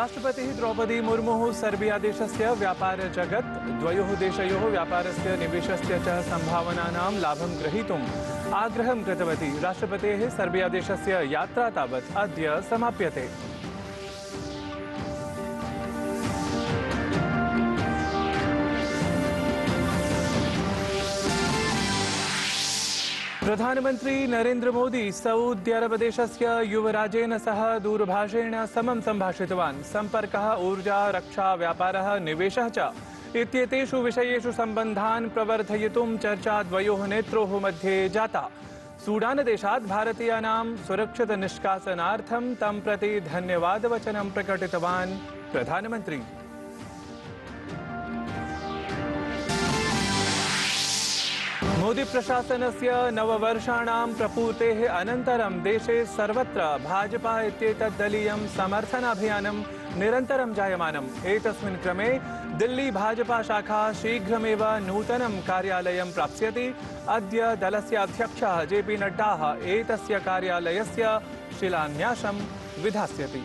राष्ट्रपति द्रौपदी मुर्मू सर्बिया देशस्य व्यापारजगत् द्वयोः देशयोः व्यापारस्य निवेशस्य च सम्भावनानां लाभं ग्रहीत आग्रह कृतवती राष्ट्रपतेः सर्बिया से यात्रा तब अद्य समाप्यते प्रधानमंत्री नरेन्द्र मोदी सऊदी देश युवराजेन सह दूरभाषेण समं संभाषित संपर्क ऊर्जा रक्षा व्यापार निवेश च इत्येतेषु प्रवर्धय चर्चा द्वो नेत्रो मध्ये जाता भारतीय सुरक्षित निष्कासनाथ तं प्रति धन्यवाद वचन प्रकटित प्रधानमंत्री मोदीप्रशासनस्य नववर्षाणां प्रपूर्ते अनन्तरं देशे सर्वत्र भाजपा इत्येतद्दलीयं समर्थनाभियानं निरन्तरं जायमानम् एतस्मिन् क्रमे दिल्ली भाजपा शाखा शीघ्रमे नूतन कार्यालय प्राप्त अद्य दल अध्यक्ष जेपी एक एतस्य कार्यालयस्य शिलान्यासम विधास्यति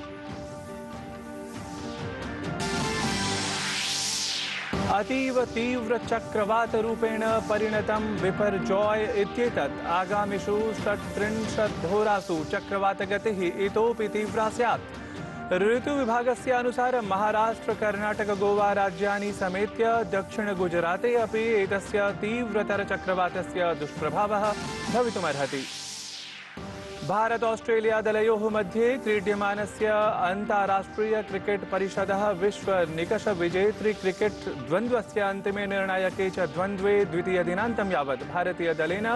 अतीव तीव्र चक्रवात रूपेण परिणत विपर्जॉय इत्येतत् आगामिषु षट्त्रिंशद्होरासु चक्रवातगतिः इतोपि तीव्रा स्यात् ऋतुविभागस्य अनुसार महाराष्ट्र कर्नाटक गोवा राज्यानि समेत्य दक्षिणगुजराते अपि एतस्य तीव्रतरचक्रवातस्य दुष्प्रभावः भवितुमर्हति भारत ऑस्ट्रेलिया दलयोः मध्ये क्रिकेट द्वंद्व अंतिम निर्णायक विश्वनिकषविजेतृ द्वितीय द्वन्द्वस्य अन्तिमे भारतीय च द्वन्द्वे द्वितीयदिनान्तं एक भारतीयदलेन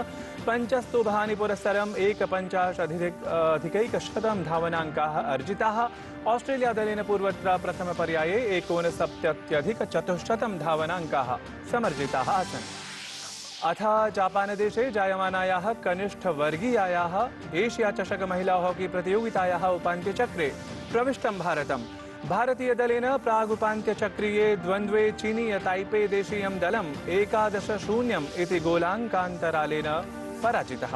पञ्चस्तु अर्जिता ऑस्ट्रेलिया अधिकैकशतं पूर्व प्रथम पर्याय एकोन प्रथमपर्याये एकोनसप्तत्यधिकचतुश्शतं धावनाङ्काः समर्जिताः आसन् अथ जापानदेशे जायमानायाः कनिष्ठवर्गीयायाः चषक महिला हॉकी प्रतियोगितायाः उपान्त्यचक्रे प्रविष्टं भारतम् भारतीयदलेन प्रागुपान्त्यचक्रीये द्वन्द्वे चीनीय ताइपे देशीयं दलम् एकादश शून्यम् इति गोलाङ्कान्तरालेन पराजितः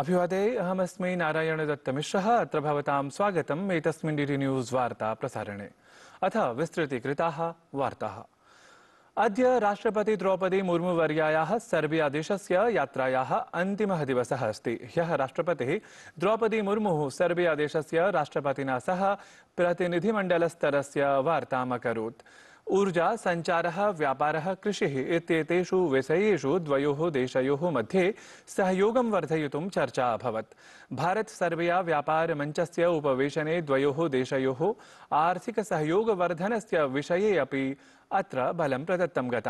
अभिवादे अहमस्मै नारायणदत्तमिश्रः अत्र भवतां स्वागतम् एतस्मिन् डी न्यूज़ वार्ता प्रसारणे अथ विस्तृतीकृता वार्ताः अद्य राष्ट्रपति द्रौपदी मुर्मू वर्या सर्बिया देशस्य यात्रायाः अन्तिमः दिवसः अस्ति ह्यः राष्ट्रपतिः द्रौपदी मुर्मू सर्बिया देश से राष्ट्रपति सह प्रतिनिधिमंडल स्तर से वार्तामकरोत् ऊर्जा सचार व्यापार कृषि इत्येतेषु विषयेषु द्वो देशयोः मध्ये सहयोग वर्धय चर्चा अभवत व्यापार मंच से उपवेशने देशो आर्थिक सहयोग वर्धन से विषय अलम प्रदत्त ग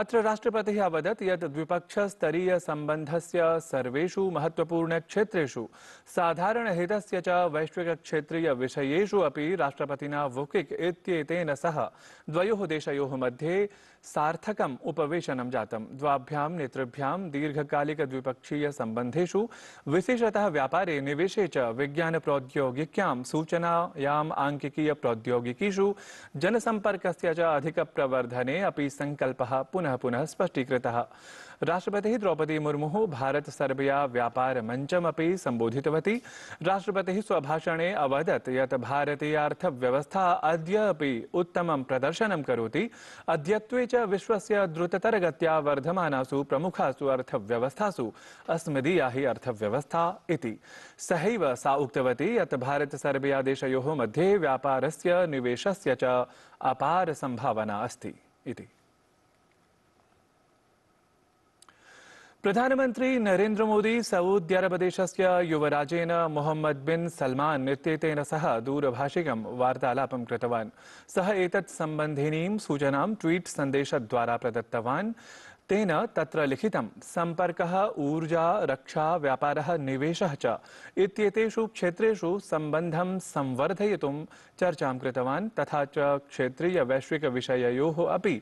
अत्र राष्ट्रपतिः अवदत् यत् द्विपक्षस्तरीयसम्बन्धस्य सर्वेषु महत्वपूर्णक्षेत्रेषु साधारणहितस्य च वैश्विकक्षेत्रीयविषयेषु अपि राष्ट्रपतिना वुकिक् इत्येतेन सह द्वयोः देशयोः मध्ये सार्थकम् उपवेशनं जातं द्वाभ्यां नेतृभ्यां दीर्घकालिकद्विपक्षीयसम्बन्धेषु विशेषतः व्यापारे निवेशे च विज्ञानप्रौद्योगिक्यां सूचनायाम् आङ्किकीयप्रौद्योगिकीषु जनसम्पर्कस्य च अधिकप्रवर्धने अपि सङ्कल्पः पुनः पुनः पुनः स्पष्टीकृत राष्ट्रपति द्रौपदी मुर्मू भारत सर्बिया व्यापार मंचम संबोधित राष्ट्रपति स्वभाषण अवदत ये भारतीय अर्थव्यवस्था अद उत्तम प्रदर्शन कौती अद्य विश्व द्रुततर गया वर्धमानासु प्रमुखासु अर्थव्यवस्थासु अस्मदीया हि अर्थव्यवस्था सहैव सा उक्तवती यत् भारत सर्बिया देशो मध्ये व्यापार से निवेश अपार संभावना अस्त प्रधानमंत्री नरेन्द्र मोदी सऊदी अरब देश युवराजेन मोहम्मद बिन सलमान सह दूरभाषिक वार्तालापं सह एक संबंधिनी सूचना ट्वीट संदेश द्वारा प्रदत्तवान तेन तत्र लिखितं सम्पर्कः ऊर्जा रक्षा व्यापारः निवेशः च इत्येतेषु क्षेत्रेषु सम्बन्धं संवर्धयितुं चर्चां कृतवान् तथा च क्षेत्रीयवैश्विकविषययोः अपि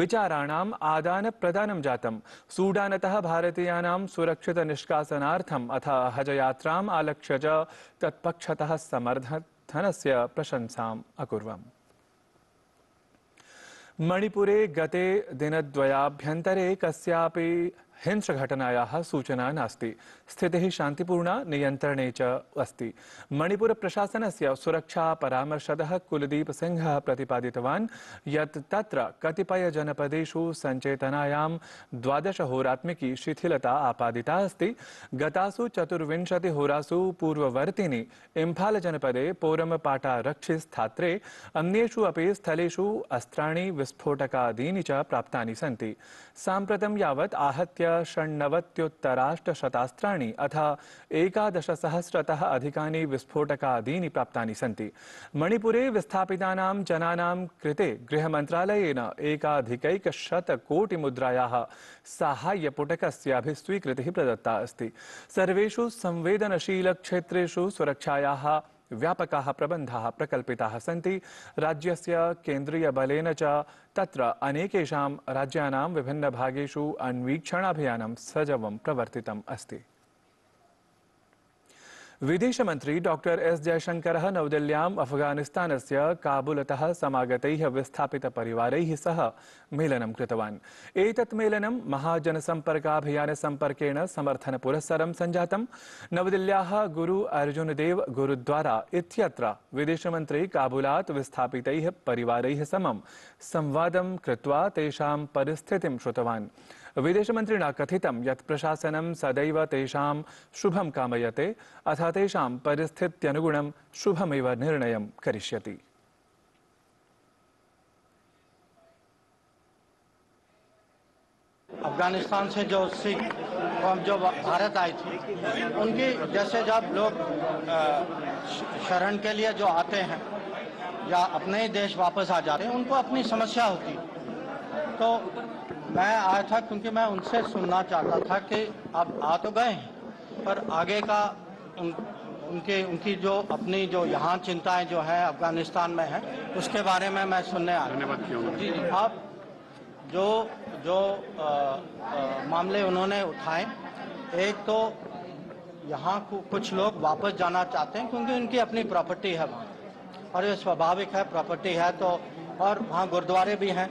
विचाराणाम् आदानप्रदानं जातं सूडानतः भारतीयानां सुरक्षितनिष्कासनार्थम् अथ हजयात्राम् आलक्ष्य च तत्पक्षतः समर्थनस्य प्रशंसाम् अकुर्वम् मणिपुरे गते दिनद्वयाभ्यन्तरे कस्यापि हिंस घटनाया सूचना नास्ति स्थितिः शान्तिपूर्णा नियन्त्रणे च अस्ति मणिपुरप्रशासनस्य सुरक्षापरामर्शदः कुलदीप सिंह यत् तत्र संचेतनायां द्वादश द्वादशहोरात्मिकी शिथिलता आपादिता अस्ति गतासु चतुर्विंशतिहोरासु पूर्ववर्तिनि इम्फालजनपदे पोरमपाटारक्षिस्थात्रे अन्येषु अपि स्थलेषु अस्त्राणि विस्फोटकादीनि च प्राप्तानि सन्ति साम्प्रतं यावत् आहत्य आहत्य षण्णवत्युत्तराष्टशतास्त्राणि अथ एकादशसहस्रतः अधिकानि विस्फोटकादीनि प्राप्तानि सन्ति मणिपुरे विस्थापितानां जनानां कृते गृहमन्त्रालयेन एकाधिकैकशतकोटिमुद्रायाः साहाय्यपुटकस्य अभिस्वीकृतिः प्रदत्ता अस्ति सर्वेषु संवेदनशीलक्षेत्रेषु सुरक्षायाः प्रबंध प्रकल प्रकल्पिताः राज्य राज्यस्य केन्द्रीयबलेन च तत्र विभिन्न राज्यानां अन्वीक्षण अभियान सजव प्रवर्तितम् अस्ति विदेश एस जयशंकर एस् अफगानिस्तान से काबुलत सगत समागतैः परिवार सह मेलनं कृतवान् एतत् मेलनं समर्थन समर्थनपुरस्सरं संजात नवदिल्ल्या गुरु अर्जुन देव गुरुद्वारा इत्यत्र मंत्री काबुला विस्थापितैः परिवार समं संवाद कृत्वा तेषां परिस्थितिं श्रुतवान् विदेशमन्त्रिणा कथितं यत् प्रशासनं सदैव तेषां शुभं कामयते अथ तेषां परिस्थित्यनुगुणं शुभमेव निर्णयं करिष्यति अफगानिस्तान से जो सिख हम जो भारत आई थी उनकी जैसे जब लोग शरण के लिए जो आते हैं या अपने ही देश वापस आ जाते हैं उनको अपनी समस्या होती तो मैं आया था क्योंकि मैं उनसे सुनना चाहता था कि अब आ तो गए पर आगे का उन, उनके उनकी जो अपनी जो यहाँ चिंताएं जो हैं अफगानिस्तान में हैं उसके बारे में मैं सुनने आ धन्यवाद जी आप जो जो आ, आ, मामले उन्होंने उठाए एक तो यहाँ कुछ लोग वापस जाना चाहते हैं क्योंकि उनकी अपनी प्रॉपर्टी है वहाँ और ये स्वाभाविक है प्रॉपर्टी है तो और वहाँ गुरुद्वारे भी हैं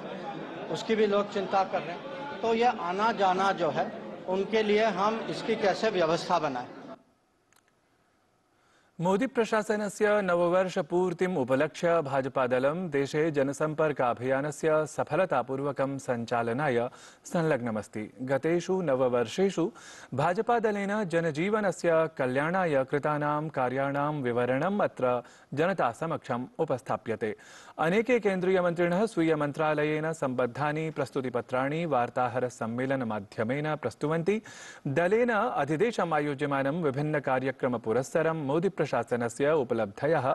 उसकी भी लोग चिंता कर रहे हैं तो ये आना जाना जो है उनके लिए हम इसकी कैसे व्यवस्था बनाएं मोदी नववर्ष पूर्ति उपलक्ष्य दल देशे से सफलतापूर्वक संचालनाय संलग्नमस्ति गतेषु नववर्षेषु भाजपादलेन जनजीवनस्य कल्याणाय कृतानां कार्याणां विवरणम् अत्र जनतासमक्षम् उपस्थाप्यते अनेके केन्द्रीयमन्त्रिणः स्वीयमन्त्रालयेन सम्बद्धानि प्रस्तुतिपत्राणि वार्ताहरसम्मेलनमाध्यमेन प्रस्तुवन्ति दलेन अधिदेशम् आयोज्यमानं विभिन्नकार्यक्रमपुरस्सरं मोदी प्रशासन प्रशासनस्य उपलब्धयः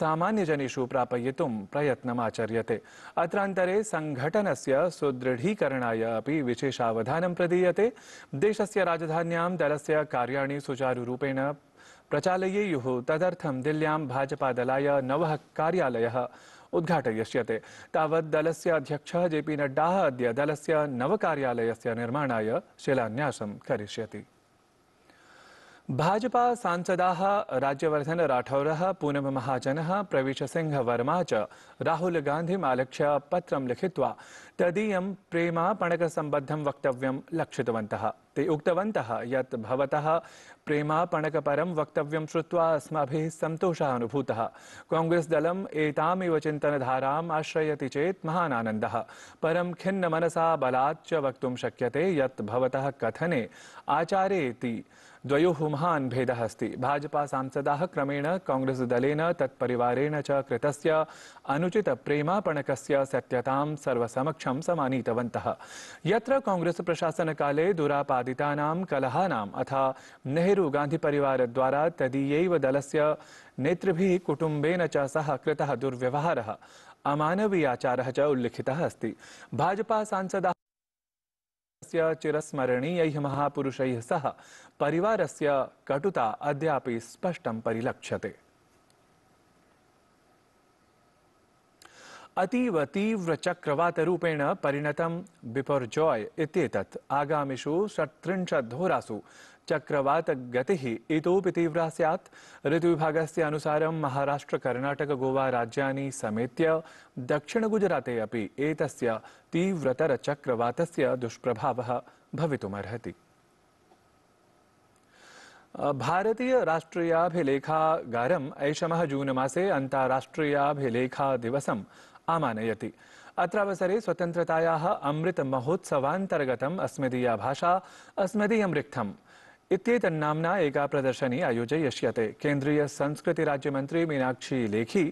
सामान्यजनेषु प्रापयितुं प्रयत्नमाचर्यते अत्रान्तरे से सुदृढीकरणाय अपि विशेषावधानं प्रदीयते से राजधान्यां दलस्य कार्याणि सुचारुरूपेण प्रचालयेयुः तदर्थं दिल्ल्यां नव कार्यालय कार्यालयः दल से दलस्य जेपी जे पी दल से नव कार्यालय निर्माण शिलान्यास क्यों भाजपा सांसद राज्यवर्धन राठौर पूनम सिंह वर्मा च गांधी आलक्ष्य पत्र लिखि तदीय प्रेमापणक वक्तव्यं वक्तव्य ते उक्तवन्तः प्रेमापणकपरं वक्तव्यं श्रुत्वा अस्माभिः अभूत कांग्रेस काङ्ग्रेस् दलम् चिंतन धारा आश्रयति चेत् महान् परम खिन्न मनसा बलाच्च वक्त शक्यते यत् कथने आचारे इति द्वयोः भेद अस्त भाजपा सांसद क्रमेण कांग्रेस दलेन तत्परिवारेण च कृतस्य अनुचितप्रेमापणकस्य सत्यतां सर्वसमक्षं समानीतवन्तः यत्र कांग्रेस प्रशासनकाले दुरापादितानां अथ नेहरू नेहरू परिवार तदीयैव दलस्य नेतृभिः कुटुंबन च सह कृतः दुर्व्यवहारः अमानवीयाचारः च उल्लिखि अस्त भाजपा सांसद चिस्मणीय महापुरुष सह परिवारस्य कटुता अद्यापि स्पष्ट परिलक्ष्यते अतीव तीव्र चक्रवातरूपेण परिणतं बिपर्जॉय आगामीषु आगामिषु होरासु चक्रवात गति इतनी तीव्रा सैत् से अनुसार महाराष्ट्र कर्नाटक गोवा राज्यानि समेत्य दक्षिणगुजराते अपि एतस्य चक्रवात दुष्प्रभाव भवितुमर्हति भारतीय राष्ट्रियाभिलेखागारम् मसे जूनमासे दिवस आमानयति अत्रावसरे अमृत अमृतमहोत्सवान्तर्गतम् अस्मदीया भाषा अस्मदीय रिक्थम् इतना एक प्रदर्शनी आयोजय संस्कृति राज्य मंत्री मीनाक्षी लेखी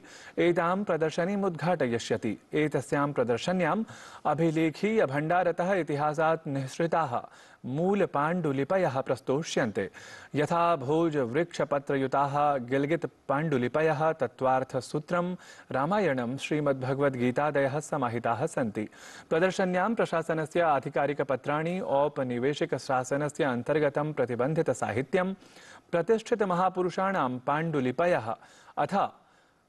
एतां प्रदर्शनी उद्घाटयिष्यति एतस्यां अभिलेखीय भंडारत इतिहासात् निःसृता मूलपाण्डुलिपयः प्रस्तोष्यन्ते यथा भोजवृक्षपत्रयुताः सहिता सी प्रदर्शनिया प्रशासन से आधिकारिक सन्ति शासन से अंतर्गत प्रतिबंधित साहित्यम प्रतिष्ठित महापुरुषाण पांडुलिपय अथ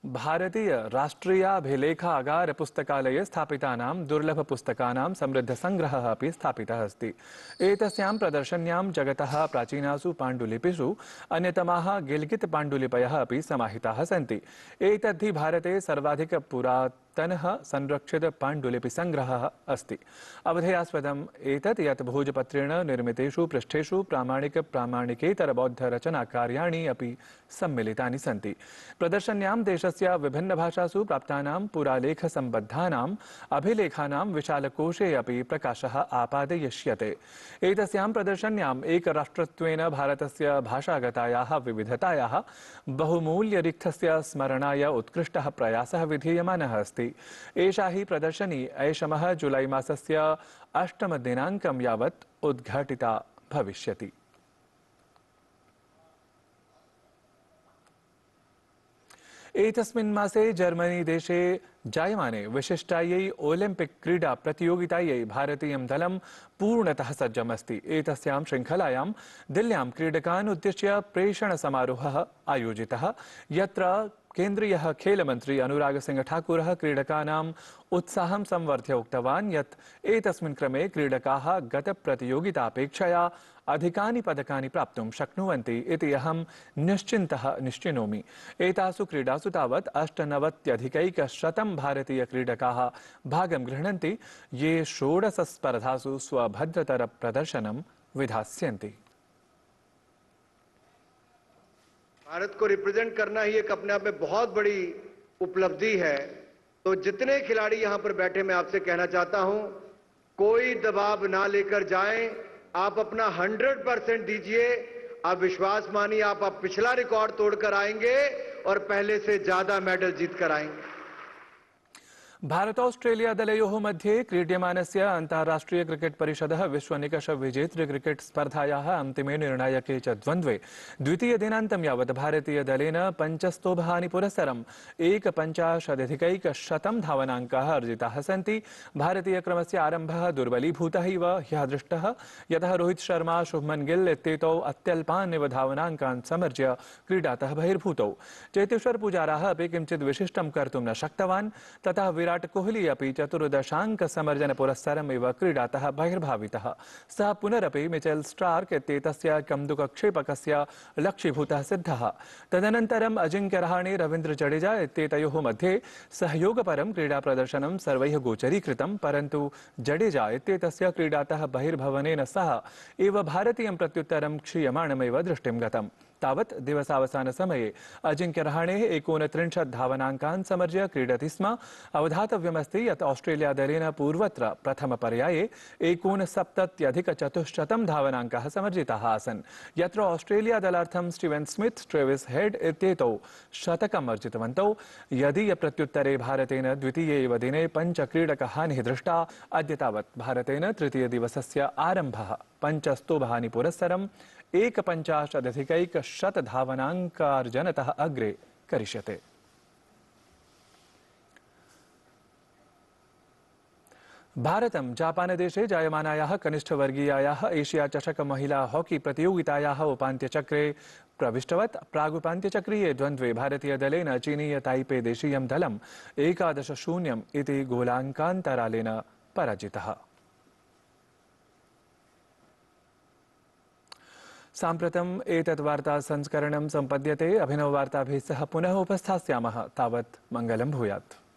भारतीय राष्ट्रीयाभिलेखागार पुस्तकालये स्थापितानां दुर्लभपुस्तकानां समृद्धसङ्ग्रहः अपि स्थापितः अस्ति एतस्यां प्रदर्शन्यां जगत प्राचीनासु पांडुलिपिषु पाण्डुलिपिषु गिलगित पांडुलिपय अभी अपि सी एक भारत सर्वाधिक पुरा संरक्षित संरक्षितपाण्डुलिपिसङ्ग्रहः संग्रह अस्त एतत् यत् भोजपत्रेण निर्मितेषु पृष्ठेषु सी अपि देश से विभिन्न देशस्य विभिन्नभाषासु पुरालेख संबद्धा अभिलेखा विशालकोशे प्रकाश प्रकाशः आपादयिष्यते एक प्रदर्शन्याम् भारत भाषागता विविधता बहुमूल्य रिक्त स्मरणा उत्कृष्ट प्रयास विधीयम अस्ति अस्ति एषा हि प्रदर्शनी ऐषमः जुलैमासस्य अष्टमदिनाङ्कं यावत् उद्घाटिता भविष्यति एतस्मिन् मासे जर्मनी देशे जायमाने विशिष्टायै ओलिम्पिक क्रीडा प्रतियोगितायै भारतीयं दलं पूर्णतः सज्जमस्ति एतस्यां शृङ्खलायां दिल्ल्यां क्रीडकान् उद्दिश्य प्रेषणसमारोहः आयोजितः यत्र केन्द्रीय खेल मंत्री अनुराग सिंह ठाकुर क्रीडकाना उत्साह संवर्ध्य उतवा ये क्रम क्रमे गत गतप्रतियोगितापेक्षया अधिकानि पदका प्राप्तुं शक्नुवन्ति इति अहं निश्चिन्तः निश्चिनोमि एतासु क्रीडासु तावत् भारतीय क्रीडका भागं गृहती ये स्वभद्रतर प्रदर्शन विधास्यन्ति भारत को रिप्रेजेंट करना ही एक अपने आप में बहुत बड़ी उपलब्धि है तो जितने खिलाड़ी यहां पर बैठे मैं आपसे कहना चाहता हूं कोई दबाव ना लेकर जाएं आप अपना 100 परसेंट दीजिए आप विश्वास मानिए आप, आप पिछला रिकॉर्ड तोड़कर आएंगे और पहले से ज्यादा मेडल जीत कर आएंगे दलो मध्ये निकष विजेतृ क्रिकेट स्पर्धाया विश्वनिकषविजेतृ निर्णायक स्पर्धायाः अन्तिमे निर्णायके च द्वन्द्वे द्वितीयदिनान्तं यावत् भारतीयदलेन पञ्चस्तोभानि पुरस्सरम् एकपञ्चाशदधिकैकशतं धावनाङ्काः अर्जिताः भारतीय भारतीयक्रमस्य आरम्भः दुर्बलीभूतः इव ह्यः दृष्टः यतः रोहितशर्मा शुभमन् गिल् इत्येतौ अत्यल्पान्निव धावनाङ्कान् समर्ज्य क्रीडातः बहिर्भूत चेतेश्वर पुजारा अभी किञ्चित् विशिष्ट कर्तुं न शक्तवा तथा विराट कोहली चतुर्दशाक सर्जन पुरस्कार क्रीडा बहिर्भावितः सः पुनरपी मिचेल स्टार्क् कंदुक क्षेपक लक्ष्यीभूतः सिद्ध तदनन्तरम् अजिंक्य रहाणे रवींद्र जडेजा मध्ये सहयोगपरम क्रीडा प्रदर्शन गोचरीकृतं परन्तु जडेजा इत्येतस्य क्रीडा बहिर्भवन सह एव भारतीयं प्रत्युत्तरं दृष्टि दृष्टिं तावत् रहाणे एकोन एकोनत्रिंशत् धावनाङ्कान् समर्ज्य क्रीडति स्म अवधातव्यमस्ति यत् ऑस्ट्रेलियादलेन पूर्वत्र प्रथमपर्याये एकोनसप्तत्यधिकचतुश्शतं धावनाङ्काः समर्जिताः आसन् यत्र ऑस्ट्रेलियादलार्थं स्टीवेन् स्मिथ ट्रेविस हेड इत्येतौ शतकम् अर्जितवन्तौ यदीयप्रत्युत्तरे भारतेन द्वितीये एव दिने पञ्चक्रीडकहानिः दृष्टा अद्य तावत् भारतेन तृतीयदिवसस्य आरम्भः पञ्चस्तोभानिपुरस्सरं एक शत एकपञ्चाशदधिकैकशतधावनाङ्कार्जनतः अग्रे करिष्यते भारतं जापानदेशे जायमानायाः कनिष्ठवर्गीयायाः एशिया चषक महिला हॉकी प्रतियोगितायाः उपान्त्यचक्रे प्रविष्टवत् प्रागुपान्त्यचक्रीये द्वन्द्वे भारतीयदलेन चीनीय ताइपे देशीयं दलम् एकादश शून्यम् इति गोलाङ्कान्तरालेन पराजितः साम्प्रतम् एतत् वार्तासंस्करणं सम्पद्यते अभिनववार्ताभिः सह पुनः उपस्थास्यामः तावत् मङ्गलं भूयात्